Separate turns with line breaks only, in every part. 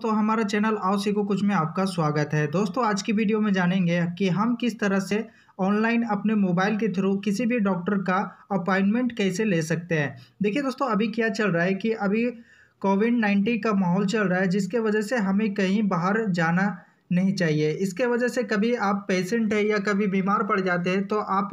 दोस्तों हमारा चैनल आओ सीखो कुछ में आपका स्वागत है दोस्तों आज की वीडियो में जानेंगे कि हम किस तरह से ऑनलाइन अपने मोबाइल के थ्रू किसी भी डॉक्टर का अपॉइंटमेंट कैसे ले सकते हैं देखिए दोस्तों अभी क्या चल रहा है कि अभी कोविड नाइन्टीन का माहौल चल रहा है जिसके वजह से हमें कहीं बाहर जाना नहीं चाहिए इसके वजह से कभी आप पेशेंट है या कभी बीमार पड़ जाते हैं तो आप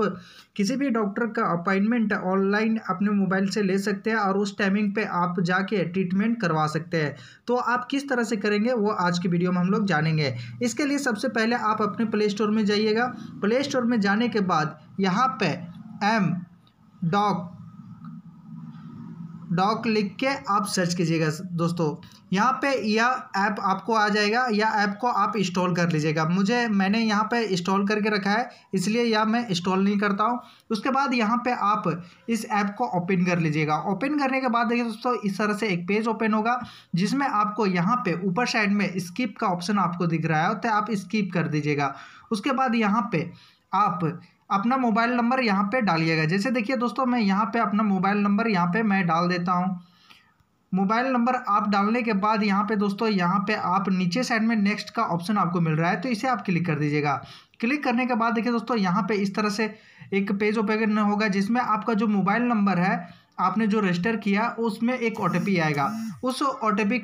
किसी भी डॉक्टर का अपॉइंटमेंट ऑनलाइन अपने मोबाइल से ले सकते हैं और उस टाइमिंग पे आप जाके ट्रीटमेंट करवा सकते हैं तो आप किस तरह से करेंगे वो आज की वीडियो में हम लोग जानेंगे इसके लिए सबसे पहले आप अपने प्ले स्टोर में जाइएगा प्ले स्टोर में जाने के बाद यहाँ पर एम डॉक डॉक लिख के आप सर्च कीजिएगा दोस्तों यहाँ पे यह ऐप आपको आ जाएगा या ऐप को आप इंस्टॉल कर लीजिएगा मुझे मैंने यहाँ पे इंस्टॉल करके रखा है इसलिए यह मैं इंस्टॉल नहीं करता हूँ उसके बाद यहाँ पे आप इस ऐप को ओपन कर लीजिएगा ओपन करने के बाद देखिए दोस्तों इस तरह से एक पेज ओपन होगा जिसमें आपको यहाँ पर ऊपर साइड में स्किप का ऑप्शन आपको दिख रहा है तो आप स्किप कर दीजिएगा उसके बाद यहाँ पर आप अपना मोबाइल नंबर यहाँ पे डालिएगा जैसे देखिए दोस्तों मैं यहाँ पे अपना मोबाइल नंबर यहाँ पे मैं डाल देता हूँ मोबाइल नंबर आप डालने के बाद यहाँ पे दोस्तों यहाँ पे आप नीचे साइड में नेक्स्ट का ऑप्शन आपको मिल रहा है तो इसे आप क्लिक कर दीजिएगा क्लिक करने के बाद देखिए दोस्तों यहाँ पे इस तरह से एक पेज ओपन होगा जिसमें आपका जो मोबाइल नंबर है आपने जो रजिस्टर किया उसमें एक ओ आएगा उस ओ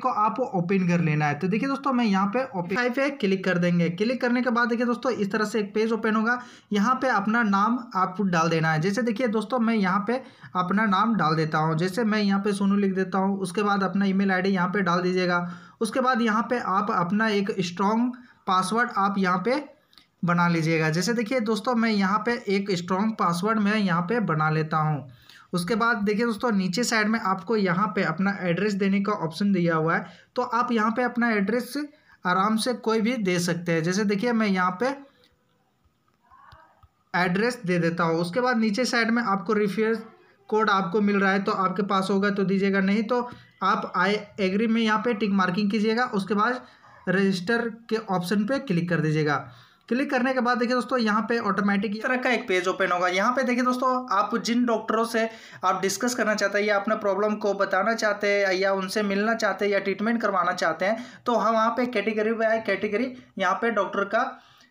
को आप ओपन कर लेना है तो देखिए दोस्तों मैं यहाँ पे ओपन फाइव पे क्लिक कर देंगे क्लिक करने के बाद देखिए दोस्तों इस तरह से एक पेज ओपन होगा यहाँ पे अपना नाम आपको डाल देना है जैसे देखिए दोस्तों मैं यहाँ पे अपना नाम डाल देता हूँ जैसे मैं यहाँ पे सोनू लिख देता हूँ उसके बाद अपना आई डी यहाँ पे डाल दीजिएगा उसके बाद यहाँ पर आप अपना एक स्ट्रॉन्ग पासवर्ड आप यहाँ पर बना लीजिएगा जैसे देखिए दोस्तों मैं यहाँ पर एक स्ट्रॉन्ग पासवर्ड मैं यहाँ पर बना लेता हूँ उसके बाद देखिए दोस्तों नीचे साइड में आपको यहाँ पे अपना एड्रेस देने का ऑप्शन दिया हुआ है तो आप यहाँ पे अपना एड्रेस आराम से कोई भी दे सकते हैं जैसे देखिए मैं यहाँ पे एड्रेस दे देता हूँ उसके बाद नीचे साइड में आपको रिफ्यूज कोड आपको मिल रहा है तो आपके पास होगा तो दीजिएगा नहीं तो आप आई एग्री में यहाँ पे टिक मार्किंग कीजिएगा उसके बाद रजिस्टर के ऑप्शन पे क्लिक कर दीजिएगा क्लिक करने के बाद देखिए दोस्तों यहाँ पे ऑटोमेटिक तरह का एक पेज ओपन होगा यहाँ पे देखिए दोस्तों आप जिन डॉक्टरों से आप डिस्कस करना चाहते हैं या अपना प्रॉब्लम को बताना चाहते हैं या उनसे मिलना चाहते हैं या ट्रीटमेंट करवाना चाहते हैं तो हम हाँ, वहाँ पे कैटेगरी बाय कैटेगरी यहाँ पे डॉक्टर का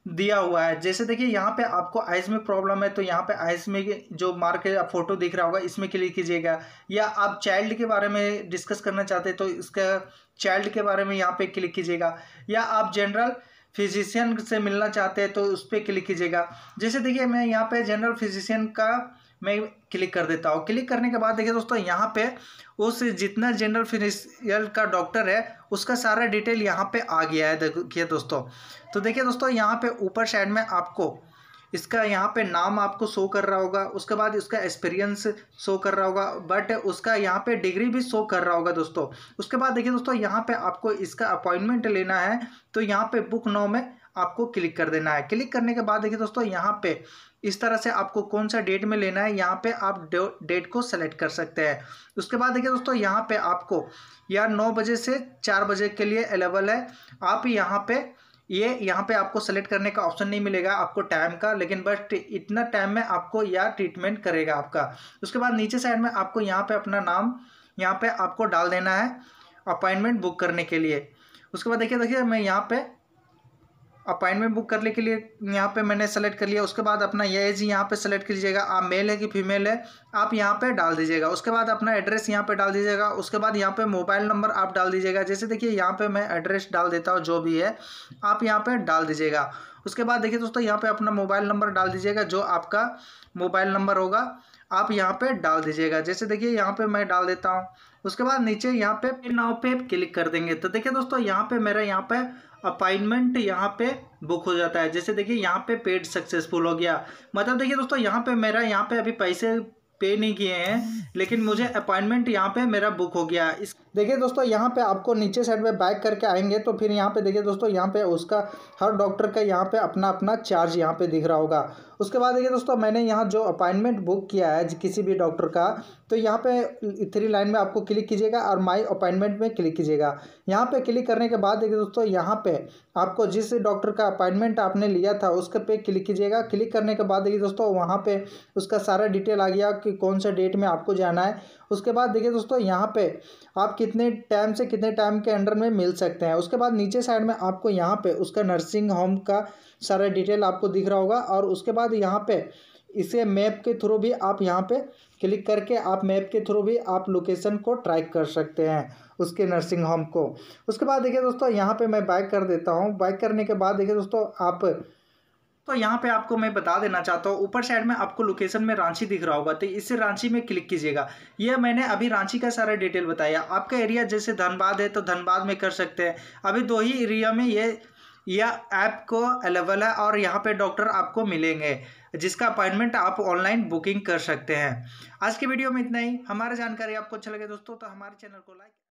दिया हुआ है जैसे देखिए यहाँ पे आपको आइज़ में प्रॉब्लम है तो यहाँ पे आइज़ में जो मार्क फोटो दिख रहा होगा इसमें क्लिक कीजिएगा या आप चाइल्ड के बारे में डिस्कस करना चाहते हैं तो इसका चाइल्ड के बारे में यहाँ पे क्लिक कीजिएगा या आप जनरल फिजिशियन से मिलना चाहते हैं तो उस पर क्लिक कीजिएगा जैसे देखिए मैं यहाँ पे जनरल फिजिशियन का मैं क्लिक कर देता हूँ क्लिक करने के बाद देखिए दोस्तों यहाँ पे उस जितना जनरल फिजिशियल का डॉक्टर है उसका सारा डिटेल यहाँ पे आ गया है देखिए दोस्तों तो देखिए दोस्तों यहाँ पे ऊपर साइड में आपको इसका यहाँ पे नाम आपको शो कर रहा होगा उसके बाद इसका एक्सपीरियंस शो कर रहा होगा बट उसका यहाँ पे डिग्री भी शो कर रहा होगा दोस्तों उसके बाद देखिए दोस्तों यहाँ पे आपको इसका अपॉइंटमेंट लेना है तो यहाँ पे बुक नाउ में आपको क्लिक कर देना है क्लिक करने के बाद देखिए दोस्तों यहाँ पे इस तरह से आपको कौन सा डेट में लेना है यहाँ पे आप डेट को सेलेक्ट कर सकते हैं उसके बाद देखिए दोस्तों यहाँ पे आपको यार नौ बजे से चार बजे के लिए अवेलेबल है आप यहाँ पे ये यहाँ पे आपको सेलेक्ट करने का ऑप्शन नहीं मिलेगा आपको टाइम का लेकिन बस इतना टाइम में आपको यह ट्रीटमेंट करेगा आपका उसके बाद नीचे साइड में आपको यहाँ पे अपना नाम यहाँ पे आपको डाल देना है अपॉइंटमेंट बुक करने के लिए उसके बाद देखिए देखिए मैं यहाँ पे अपॉइंटमेंट बुक करने के लिए यहाँ पे मैंने सेलेक्ट कर लिया उसके बाद अपना ये एज यहाँ पे सेलेक्ट कर लीजिएगा आप मेल है कि फीमेल है आप यहाँ पे डाल दीजिएगा उसके बाद अपना एड्रेस यहाँ पे डाल दीजिएगा उसके बाद यहाँ पे मोबाइल नंबर आप डाल दीजिएगा जैसे देखिए यहाँ पे मैं एड्रेस डाल देता हूँ जो भी है आप यहाँ पर डाल दीजिएगा उसके बाद देखिए दोस्तों यहाँ पर अपना मोबाइल नंबर डाल दीजिएगा जो आपका मोबाइल नंबर होगा आप यहाँ पे डाल दीजिएगा जैसे देखिए यहाँ पे मैं डाल देता हूँ उसके बाद नीचे यहाँ पे नाव पे क्लिक कर देंगे तो देखिए दोस्तों यहाँ पे मेरा यहाँ पे अपॉइंटमेंट यहाँ पे बुक हो जाता है जैसे देखिए यहाँ पे पेड सक्सेसफुल हो गया मतलब देखिए दोस्तों यहाँ पे मेरा यहाँ पे अभी पैसे पे नहीं किए हैं लेकिन मुझे अपॉइंटमेंट यहाँ पे मेरा बुक हो गया इस देखिए दोस्तों यहाँ पे आपको नीचे साइड में बैक करके आएंगे तो फिर यहाँ पे देखिए दोस्तों यहाँ पे उसका हर डॉक्टर का यहाँ पे अपना अपना चार्ज यहाँ पे दिख रहा होगा उसके बाद देखिए दोस्तों मैंने यहाँ जो अपॉइंटमेंट बुक किया है किसी भी डॉक्टर का तो यहाँ पे थ्री लाइन में आपको क्लिक कीजिएगा और माई अपॉइंटमेंट में क्लिक कीजिएगा यहाँ पर क्लिक करने के बाद देखिए दोस्तों यहाँ पर आपको जिस डॉक्टर का अपॉइंटमेंट आपने लिया था उसके पे क्लिक कीजिएगा क्लिक करने के बाद देखिए दोस्तों वहाँ पर उसका सारा डिटेल आ गया कि कौन सा डेट में आपको जाना है उसके बाद देखिए दोस्तों यहाँ पे आप कितने टाइम से कितने टाइम के अंडर में मिल सकते हैं उसके बाद नीचे साइड में आपको यहाँ पे उसका नर्सिंग होम का सारा डिटेल आपको दिख रहा होगा और उसके बाद यहाँ पे इसे मैप के थ्रू भी आप यहाँ पे क्लिक करके आप मैप के थ्रू भी आप लोकेशन को ट्रैक कर सकते हैं उसके नर्सिंग होम को उसके बाद देखिए दोस्तों यहाँ पर मैं बाइक कर देता हूँ बाइक करने के बाद देखिए दोस्तों आप तो यहाँ पे आपको मैं बता देना चाहता हूँ ऊपर साइड में आपको लोकेशन में रांची दिख रहा होगा तो इससे रांची में क्लिक कीजिएगा ये मैंने अभी रांची का सारा डिटेल बताया आपका एरिया जैसे धनबाद है तो धनबाद में कर सकते हैं अभी दो ही एरिया में ये यह ऐप को अवेलेबल है और यहाँ पे डॉक्टर आपको मिलेंगे जिसका अपॉइंटमेंट आप ऑनलाइन बुकिंग कर सकते हैं आज की वीडियो में इतना ही हमारी जानकारी आपको अच्छा लगे दोस्तों तो हमारे चैनल को लाइक